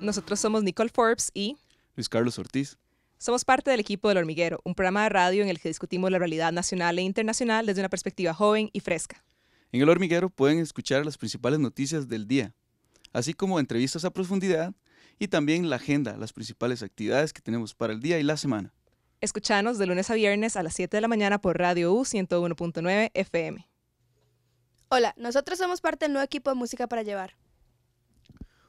Nosotros somos Nicole Forbes y Luis Carlos Ortiz. Somos parte del equipo del Hormiguero, un programa de radio en el que discutimos la realidad nacional e internacional desde una perspectiva joven y fresca. En el Hormiguero pueden escuchar las principales noticias del día, así como entrevistas a profundidad y también la agenda, las principales actividades que tenemos para el día y la semana. Escuchanos de lunes a viernes a las 7 de la mañana por Radio U 101.9 FM. Hola, nosotros somos parte del nuevo equipo de Música para Llevar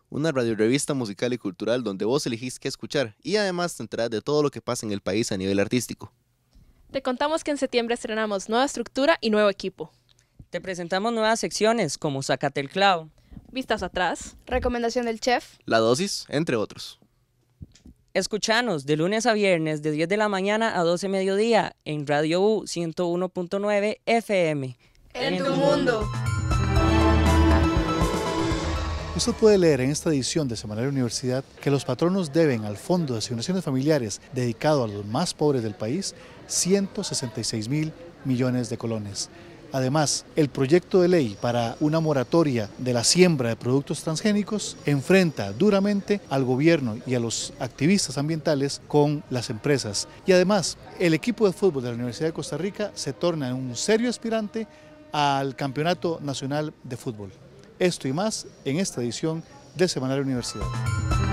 una revista musical y cultural donde vos elegís qué escuchar y además te enterás de todo lo que pasa en el país a nivel artístico. Te contamos que en septiembre estrenamos nueva estructura y nuevo equipo. Te presentamos nuevas secciones como Sácate el clavo, Vistas atrás, Recomendación del chef, La dosis, entre otros. Escuchanos de lunes a viernes de 10 de la mañana a 12 de mediodía en Radio U 101.9 FM. En tu mundo. Usted puede leer en esta edición de Semanario Universidad que los patronos deben al Fondo de Asignaciones Familiares dedicado a los más pobres del país 166 mil millones de colones. Además, el proyecto de ley para una moratoria de la siembra de productos transgénicos enfrenta duramente al gobierno y a los activistas ambientales con las empresas. Y además, el equipo de fútbol de la Universidad de Costa Rica se torna un serio aspirante al Campeonato Nacional de Fútbol. Esto y más en esta edición de Semanario Universidad.